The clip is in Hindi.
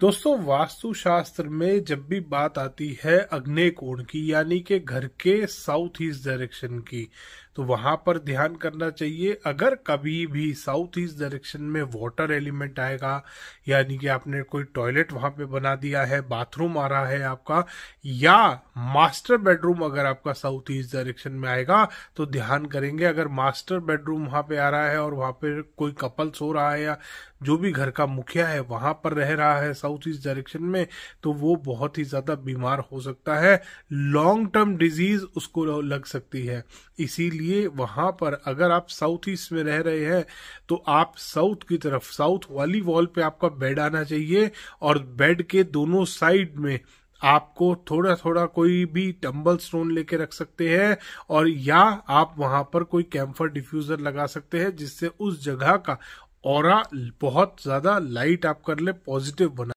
दोस्तों वास्तुशास्त्र में जब भी बात आती है अग्नि कोण की यानी के घर के साउथ ईस्ट डायरेक्शन की तो वहां पर ध्यान करना चाहिए अगर कभी भी साउथ ईस्ट डायरेक्शन में वाटर एलिमेंट आएगा यानी कि आपने कोई टॉयलेट वहां पे बना दिया है बाथरूम आ रहा है आपका या मास्टर बेडरूम अगर आपका साउथ ईस्ट डायरेक्शन में आएगा तो ध्यान करेंगे अगर मास्टर बेडरूम वहां पे आ रहा है और वहां पर कोई कपल सो रहा है या जो भी घर का मुखिया है वहां पर रह रहा है साउथ ईस्ट डायरेक्शन में तो वो बहुत ही ज्यादा बीमार हो सकता है लॉन्ग टर्म डिजीज उसको लग सकती है इसीलिए वहां पर अगर आप साउथ ईस्ट में रह रहे हैं तो आप साउथ की तरफ साउथ वाली वॉल पे आपका बेड आना चाहिए और बेड के दोनों साइड में आपको थोड़ा थोड़ा कोई भी टम्बल स्टोन लेके रख सकते हैं और या आप वहां पर कोई कैम्फर डिफ्यूजर लगा सकते हैं जिससे उस जगह का और बहुत ज्यादा लाइट आप कर ले पॉजिटिव बना